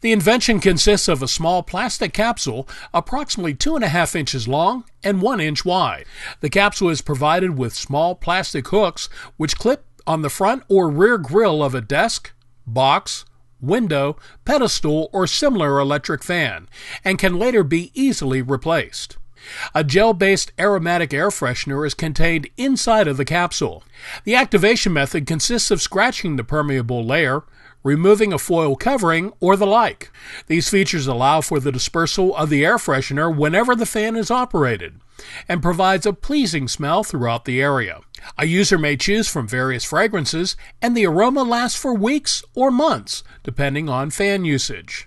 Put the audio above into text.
The invention consists of a small plastic capsule approximately two and a half inches long and one inch wide. The capsule is provided with small plastic hooks which clip on the front or rear grill of a desk, box, window, pedestal, or similar electric fan and can later be easily replaced. A gel based aromatic air freshener is contained inside of the capsule. The activation method consists of scratching the permeable layer, removing a foil covering, or the like. These features allow for the dispersal of the air freshener whenever the fan is operated and provides a pleasing smell throughout the area. A user may choose from various fragrances, and the aroma lasts for weeks or months, depending on fan usage.